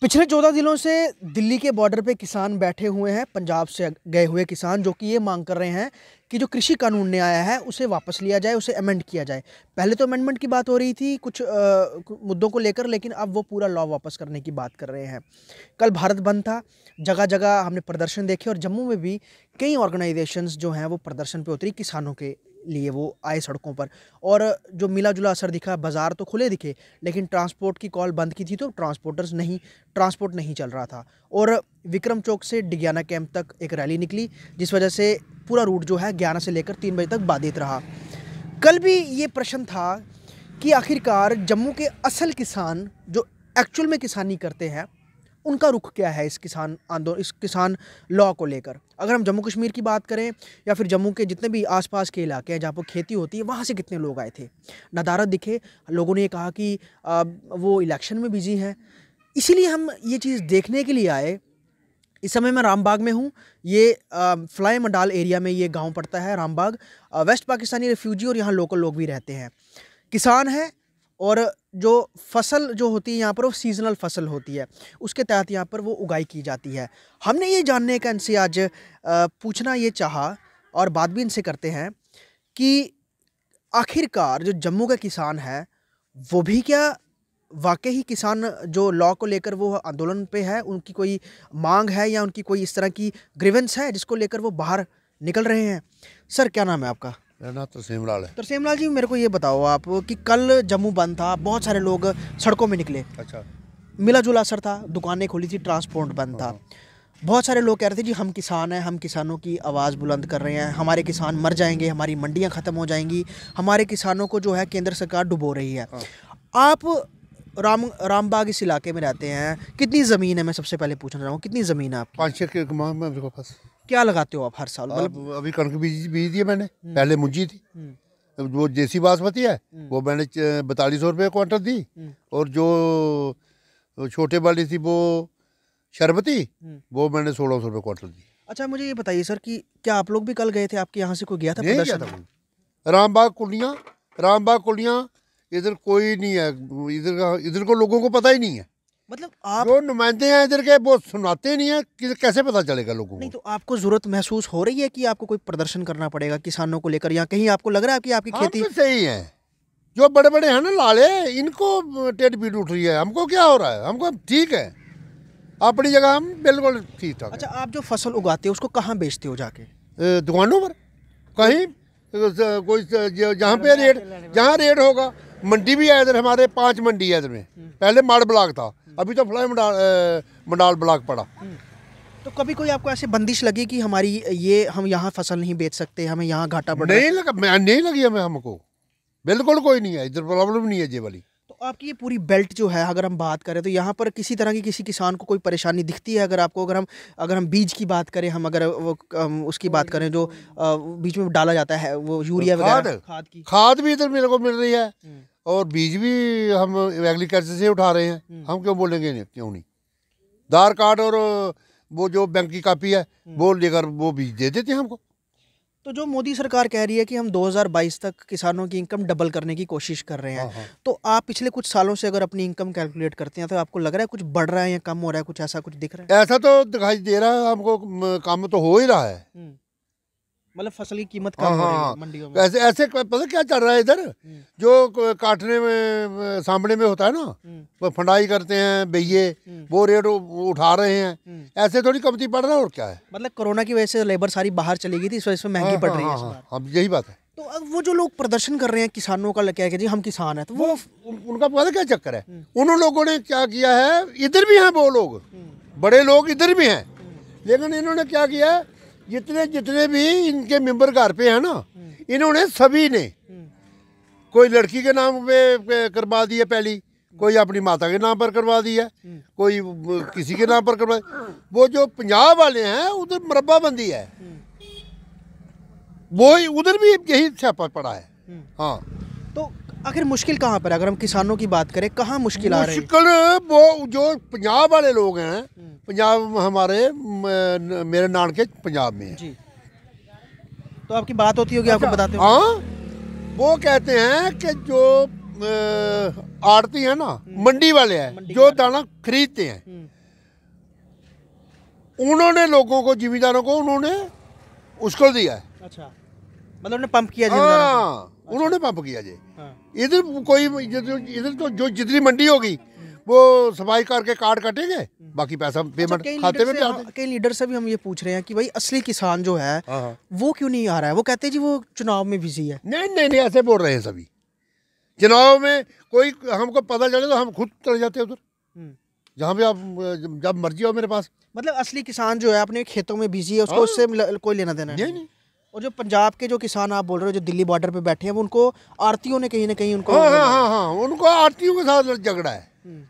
पिछले चौदह दिनों से दिल्ली के बॉर्डर पे किसान बैठे हुए हैं पंजाब से गए हुए किसान जो कि ये मांग कर रहे हैं कि जो कृषि कानून ने आया है उसे वापस लिया जाए उसे अमेंड किया जाए पहले तो अमेंडमेंट की बात हो रही थी कुछ आ, मुद्दों को लेकर लेकिन अब वो पूरा लॉ वापस करने की बात कर रहे हैं कल भारत बंद था जगह जगह हमने प्रदर्शन देखे और जम्मू में भी कई ऑर्गेनाइजेशंस जो हैं वो प्रदर्शन पर उतरी किसानों के लिए वो आए सड़कों पर और जो मिला जुला असर दिखा बाज़ार तो खुले दिखे लेकिन ट्रांसपोर्ट की कॉल बंद की थी तो ट्रांसपोर्टर्स नहीं ट्रांसपोर्ट नहीं चल रहा था और विक्रम चौक से डिग्याना कैंप तक एक रैली निकली जिस वजह से पूरा रूट जो है ग्यारह से लेकर तीन बजे तक बाधित रहा कल भी ये प्रश्न था कि आखिरकार जम्मू के असल किसान जो एक्चुअल में किसानी करते हैं उनका रुख क्या है इस किसान आंदोलन इस किसान लॉ को लेकर अगर हम जम्मू कश्मीर की बात करें या फिर जम्मू के जितने भी आसपास के इलाके हैं जहाँ पर खेती होती है वहाँ से कितने लोग आए थे नदारत दिखे लोगों ने कहा कि आ, वो इलेक्शन में बिजी हैं इसीलिए हम ये चीज़ देखने के लिए आए इस समय मैं रामबाग में हूँ ये फ्लाई मंडाल एरिया में ये गांव पड़ता है रामबाग वेस्ट पाकिस्तानी रेफ्यूजी और यहाँ लोकल लोग भी रहते हैं किसान हैं और जो फसल जो होती है यहाँ पर वो सीजनल फसल होती है उसके तहत यहाँ पर वो उगाई की जाती है हमने ये जानने का इनसे आज पूछना ये चाहा और बात भी इनसे करते हैं कि आखिरकार जो जम्मू का किसान है वो भी क्या वाकई ही किसान जो लॉ को लेकर वो आंदोलन पे है उनकी कोई मांग है या उनकी कोई इस तरह की ग्रीवेंस है जिसको लेकर वो बाहर निकल रहे हैं सर क्या नाम है आपका मेरा नाम तरसेम तो लाल है तरसेम तो लाल जी मेरे को ये बताओ आप कि कल जम्मू बंद था बहुत सारे लोग सड़कों में निकले अच्छा मिला जुला असर था दुकानें खोली थी ट्रांसपोर्ट बंद था हाँ। बहुत सारे लोग कह रहे थे जी हम किसान हैं हम किसानों की आवाज़ बुलंद कर रहे हैं हमारे किसान मर जाएंगे हमारी मंडियां ख़त्म हो जाएंगी हमारे किसानों को जो है केंद्र सरकार डुबो रही है हाँ। आप राम रामबाग इस इलाके में रहते हैं कितनी ज़मीन है मैं सबसे पहले पूछना चाहूँ कितनी ज़मीन है आप पाँच छः मेरे पास क्या लगाते हो आप हर साल मतलब अभी कणक बीज बीज दी है मैंने हम्म। पहले मुंजी थी हम्म। वो जेसी बासमती है हम्म। वो मैंने बतालीस सौ रुपये क्वांटल दी और जो छोटे वाली थी वो शरबती वो मैंने सोलह सौ रुपये क्वांटल दी अच्छा मुझे ये बताइए सर कि क्या आप लोग भी कल गए थे आपके यहाँ से कोई गया था गया था रामबाग कुलियाँ रामबाग कुलियाँ इधर कोई नहीं है इधर का इधर को लोगों को पता ही नहीं है मतलब आप जो नुमाइंदे हैं इधर के वो सुनाते नहीं है कि कैसे पता चलेगा लोगों को नहीं तो आपको जरूरत महसूस हो रही है कि आपको कोई प्रदर्शन करना पड़ेगा किसानों को लेकर या कहीं आपको लग रहा है कि आपकी हाँ, खेती तो सही है जो बड़े बड़े हैं ना लाले इनको टेट पीट उठ रही है हमको क्या हो रहा है हमको ठीक है अपनी जगह हम बिल्कुल ठीक ठाक अच्छा आप जो फसल उगाते हो उसको कहाँ बेचते हो जाके दुकानों पर कहीं कोई जहाँ पे रेट जहाँ रेट होगा मंडी भी है इधर हमारे पांच मंडी है इधर में हम्म। पहले माड़ ब्लॉक था अभी तो फ्लाई मंडाल ब्लॉक पड़ा हम्म। तो कभी कोई आपको ऐसे बंदिश लगी कि हमारी ये हम यहाँ फसल नहीं बेच सकते हमें यहाँ घाटा पड़ा नहीं लगा नहीं लगी हमें हमको बिल्कुल कोई नहीं है इधर प्रॉब्लम नहीं है जे वाली आपकी ये पूरी बेल्ट जो है अगर हम बात करें तो यहाँ पर किसी तरह की किसी किसान को कोई परेशानी दिखती है अगर आपको अगर हम अगर हम बीज की बात करें हम अगर वो उसकी बात करें जो बीज में डाला जाता है वो यूरिया वगैरह खाद की खाद भी इधर मेरे को मिल रही है हम्म। और बीज भी हम एग्रीकल्चर से उठा रहे हैं हम्म। हम क्यों बोलेंगे नहीं क्यों नहीं आधार कार्ड और वो जो बैंक की कापी है हम्म। वो लेकर वो बीज दे देते हैं हमको तो जो मोदी सरकार कह रही है कि हम 2022 तक किसानों की इनकम डबल करने की कोशिश कर रहे हैं हाँ, हाँ। तो आप पिछले कुछ सालों से अगर अपनी इनकम कैलकुलेट करते हैं तो आपको लग रहा है कुछ बढ़ रहा है या कम हो रहा है कुछ ऐसा कुछ दिख रहा है ऐसा तो दिखाई दे रहा है हमको काम तो हो ही रहा है हम्म। मतलब फसल की कीमत कम हाँ, हाँ, हाँ। मंडियों में ऐसे ऐसे पता क्या चल रहा है इधर हम्म। जो काटने में सामने में होता है ना हम्म। वो फंडाई करते हैं बेहे हम्म। वो रेट उठा रहे हैं ऐसे थोड़ी कमती पड़ रहा है और क्या है मतलब कोरोना की वजह से लेबर सारी बाहर चली गई थी इस वजह से महंगी हाँ, पड़ हाँ, रही है अब यही बात है तो अब वो जो लोग प्रदर्शन कर रहे हैं किसानों का क्या जी हम किसान हैं तो वो उनका पता क्या चक्कर है उन लोगों ने क्या किया है इधर भी हैं वो लोग बड़े लोग इधर भी हैं लेकिन इन्होंने क्या किया है जितने जितने भी इनके मेंबर घर पे हैं ना इन्होंने सभी ने कोई लड़की के नाम पे करवा दी है पहली कोई अपनी माता के नाम पर करवा दी है कोई किसी के नाम पर करवा वो जो पंजाब वाले हैं उधर मुरबा बंदी है वो उधर भी यही छापा पड़ा है हम्म। हाँ तो आखिर मुश्किल कहाँ पर अगर हम किसानों की बात करें कहाँ मुश्किल आ रही है वो जो पंजाब वाले लोग हैं हम्म। पंजाब हमारे मेरे नान के पंजाब में है तो आपकी बात होती होगी आपको अच्छा, बताते हाँ वो कहते हैं कि जो आड़ती है ना हम्म। मंडी वाले हैं जो दाना खरीदते हैं हम्म। उन्होंने लोगों को जिमीदारों को उन्होंने उसको दिया है अच्छा मतलब उन्होंने पंप किया जे हाँ, हाँ। इधर कोई इधर तो जो जितनी मंडी होगी हम्म। वो सफाई करके कार्ड काटेंगे हम्म। बाकी पैसा पेमेंट अच्छा, खाते में हाँ, कई लीडर से भी हम ये पूछ रहे हैं कि भाई असली किसान जो है वो क्यों नहीं आ रहा है वो कहते हैं जी वो चुनाव में बिजी है नहीं नहीं नहीं ऐसे बोल रहे हैं सभी चुनाव में कोई हमको पता चले तो हम खुद चले जाते हैं उधर हम्म। जहाँ भी आप जब मर्जी हो मेरे पास मतलब असली किसान जो है अपने खेतों में बिजी है उसको उससे कोई लेना देना नहीं नहीं और जो पंजाब के जो किसान आप बोल रहे हो जो दिल्ली बॉर्डर पे बैठे हैं वो उनको आरतीयों ने कहीं ना कहीं उनको हाँ हाँ हाँ हाँ उनको आरतीयों के साथ झगड़ा है हम्म।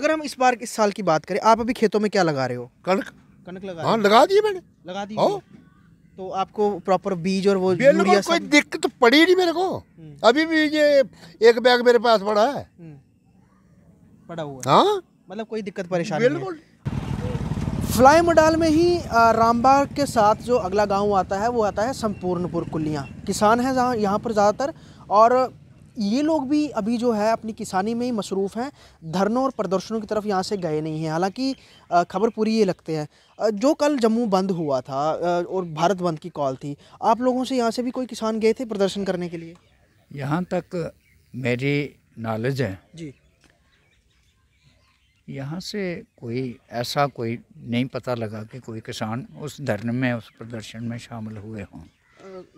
अगर हम इस बार इस साल की बात करें आप अभी खेतों में क्या लगा रहे हो कनक कनक लगा हाँ लगा दी मैंने लगा दी हाँ। तो आपको प्रॉपर बीज और वो कोई दिक्कत तो पड़ी नहीं मेरे को हम्म। अभी भी ये एक बैग मेरे पास पड़ा है हम्म। पड़ा हुआ हाँ। मतलब कोई दिक्कत परेशानी बिल्कुल फ्लाई मडाल में ही रामबाग के साथ जो अगला गांव आता है वो आता है संपूर्णपुर कुलियाँ किसान हैं जहाँ यहाँ पर ज़्यादातर और ये लोग भी अभी जो है अपनी किसानी में ही मसरूफ़ हैं धरनों और प्रदर्शनों की तरफ यहाँ से गए नहीं हैं हालांकि खबर पूरी ये लगते हैं जो कल जम्मू बंद हुआ था और भारत बंद की कॉल थी आप लोगों से यहाँ से भी कोई किसान गए थे प्रदर्शन करने के लिए यहाँ तक मेरी नॉलेज है जी यहाँ से कोई ऐसा कोई नहीं पता लगा कि कोई किसान उस धर्म में उस प्रदर्शन में शामिल हुए हों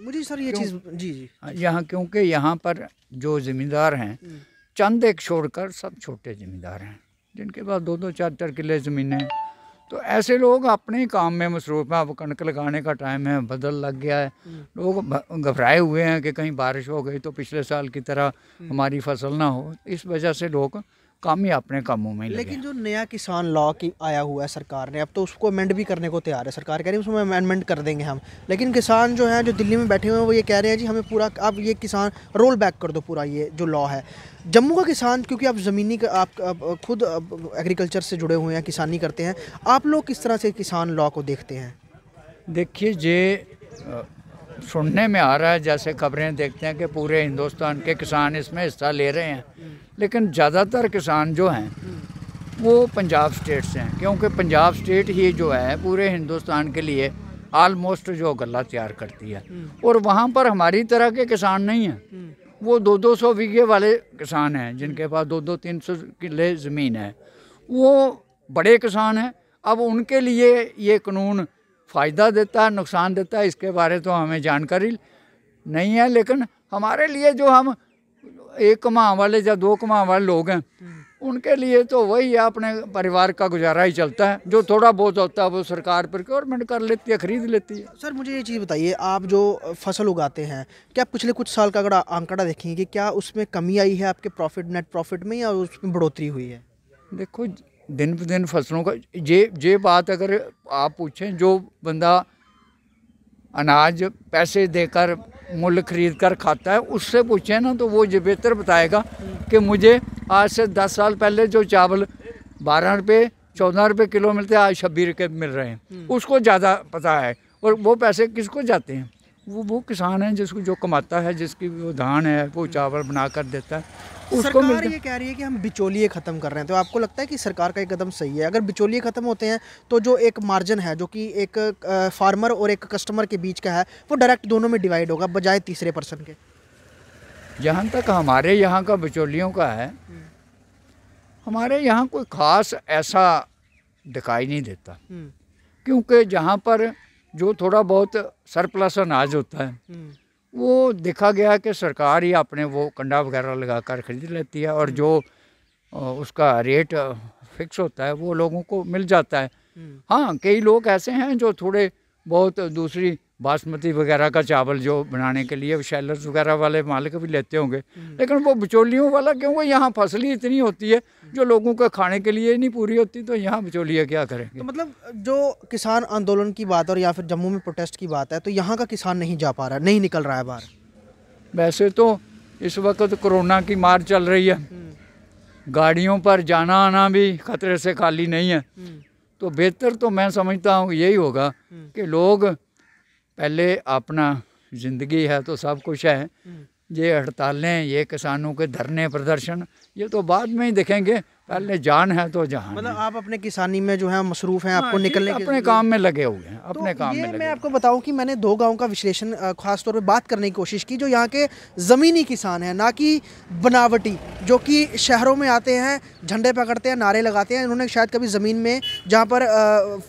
मुझे सर ये चीज़ जी जी हाँ, यहाँ क्योंकि यहाँ पर जो ज़मींदार हैं हम्म। चंद एक छोड़कर सब छोटे ज़मींदार हैं जिनके पास दो दो चार चार किले ज़मीन है तो ऐसे लोग अपने ही काम में मसरूफ़ हैं अब कणक लगाने का टाइम है बदल लग गया है हम्म। लोग घबराए हुए हैं कि कहीं बारिश हो गई तो पिछले साल की तरह हम्म। हमारी फसल ना हो इस वजह से लोग काम ही अपने कामों में लेकिन जो नया किसान लॉ की आया हुआ है सरकार ने अब तो उसको अमेंड भी करने को तैयार है सरकार कह रही है उसमें अमेंडमेंट कर देंगे हम लेकिन किसान जो है जो दिल्ली में बैठे हुए हैं वो ये कह रहे हैं जी हमें पूरा अब ये किसान रोल बैक कर दो पूरा ये जो लॉ है जम्मू का किसान क्योंकि आप ज़मीनी आप, आप खुद एग्रीकल्चर से जुड़े हुए हैं किसानी करते हैं आप लोग किस तरह से किसान लॉ को देखते हैं देखिए जे सुनने में आ रहा है जैसे खबरें देखते हैं कि पूरे हिंदुस्तान के किसान इसमें हिस्सा ले रहे हैं लेकिन ज़्यादातर किसान जो हैं वो पंजाब स्टेट से हैं क्योंकि पंजाब स्टेट ही जो है पूरे हिंदुस्तान के लिए आलमोस्ट जो गला तैयार करती है और वहाँ पर हमारी तरह के किसान नहीं हैं वो दो दो सौ बीघे वाले किसान हैं जिनके पास दो दो तीन सौ किले ज़मीन है वो बड़े किसान हैं अब उनके लिए ये कानून फ़ायदा देता है नुकसान देता है इसके बारे तो हमें जानकारी नहीं है लेकिन हमारे लिए जो हम एक कमा वाले या दो कमा वाले लोग हैं हम्म। उनके लिए तो वही है अपने परिवार का गुजारा ही चलता है जो थोड़ा बहुत होता है वो सरकार प्रिक्योरमेंट कर लेती है खरीद लेती है सर मुझे ये चीज़ बताइए आप जो फसल उगाते हैं क्या पिछले कुछ साल का अगर आंकड़ा देखेंगे कि क्या उसमें कमी आई है आपके प्रॉफिट नेट प्रॉफिट में या उसमें बढ़ोतरी हुई है देखो दिन ब दिन फसलों का ये ये बात अगर आप पूछें जो बंदा अनाज पैसे देकर मूल्य खरीद कर खाता है उससे पूछें ना तो वो ये बेहतर बताएगा कि मुझे आज से दस साल पहले जो चावल बारह रुपये चौदह रुपये किलो मिलते हैं आज छब्बीस रुपये मिल रहे हैं हम्म। उसको ज़्यादा पता है और वो पैसे किसको जाते हैं वो वो किसान है जिसको जो कमाता है जिसकी वो धान है वो चावल बना कर देता है उसको सरकार ये कह रही है कि हम बिचौलिए ख़त्म कर रहे हैं तो आपको लगता है कि सरकार का ये कदम सही है अगर बिचौलिए ख़त्म होते हैं तो जो एक मार्जिन है जो कि एक फार्मर और एक कस्टमर के बीच का है वो डायरेक्ट दोनों में डिवाइड होगा बजाय तीसरे पर्सन के जहाँ तक हमारे यहाँ का बिचौलियों का है हमारे यहाँ कोई ख़ास ऐसा दिखाई नहीं देता हम्म। क्योंकि जहाँ पर जो थोड़ा बहुत सरप्लस अनाज होता है हम्म। वो देखा गया है कि सरकार ही अपने वो कंडा वगैरह लगा कर खरीद लेती है और हम्म। जो उसका रेट फिक्स होता है वो लोगों को मिल जाता है हम्म। हाँ कई लोग ऐसे हैं जो थोड़े बहुत दूसरी बासमती वगैरह का चावल जो बनाने के लिए शैलर्स वगैरह वाले मालिक भी लेते होंगे हम्म। लेकिन वो बिचौलियों वाला क्योंकि यहाँ फसल ही इतनी होती है जो हम्म। लोगों का खाने के लिए नहीं पूरी होती तो यहाँ बिचौलिया क्या करें तो मतलब जो किसान आंदोलन की बात और या फिर जम्मू में प्रोटेस्ट की बात है तो यहाँ का किसान नहीं जा पा रहा नहीं निकल रहा है बाहर वैसे तो इस वक्त कोरोना की मार चल रही है हम्म। गाड़ियों पर जाना आना भी खतरे से खाली नहीं है तो बेहतर तो मैं समझता हूँ यही होगा कि लोग पहले अपना ज़िंदगी है तो सब कुछ है हम्म। ये हड़तालें ये किसानों के धरने प्रदर्शन ये तो बाद में ही देखेंगे पहले जान है तो जहाँ मतलब आप अपने किसानी में जो है मसरूफ़ हैं आपको हाँ, निकलने अपने काम में लगे हुए हैं तो अपने तो काम में लगे मैं आपको बताऊं कि मैंने दो गांव का विश्लेषण खासतौर पे बात करने की कोशिश की जो यहाँ के ज़मीनी किसान हैं ना कि बनावटी जो कि शहरों में आते हैं झंडे पकड़ते हैं नारे लगाते हैं इन्होंने शायद कभी ज़मीन में जहाँ पर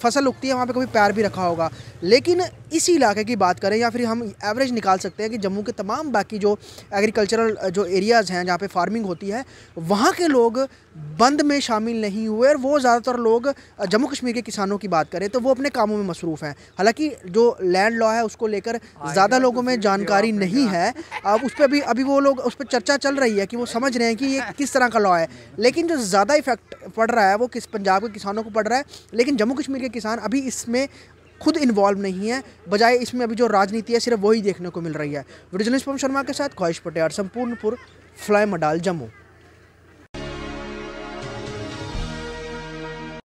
फसल उगती है वहाँ पर कभी पैर भी रखा होगा लेकिन इसी इलाके की बात करें या फिर हम एवरेज निकाल सकते हैं कि जम्मू के तमाम बाकी जो एग्रीकल्चरल जो एरियाज़ हैं जहाँ पे फार्मिंग होती है वहाँ के लोग बंद में शामिल नहीं हुए और वो ज़्यादातर लोग जम्मू कश्मीर के किसानों की बात करें तो वो अपने कामों में मसरूफ़ हैं हालाँकि जो लैंड लॉ है उसको लेकर ज़्यादा लोगों तो में जानकारी नहीं है अब उस पर भी अभी वो लोग उस पर चर्चा चल रही है कि वो समझ रहे हैं कि ये किस तरह का लॉ है लेकिन जो ज़्यादा इफेक्ट पड़ रहा है वो किस पंजाब के किसानों को पड़ रहा है लेकिन जम्मू कश्मीर के किसान अभी इसमें खुद इन्वॉल्व नहीं है बजाय इसमें अभी जो राजनीति है सिर्फ वही देखने को मिल रही है विरजनेश पम शर्मा के साथ ख्वाहिश पटेल संपूर्णपुर फ्लाई मडाल जम्मू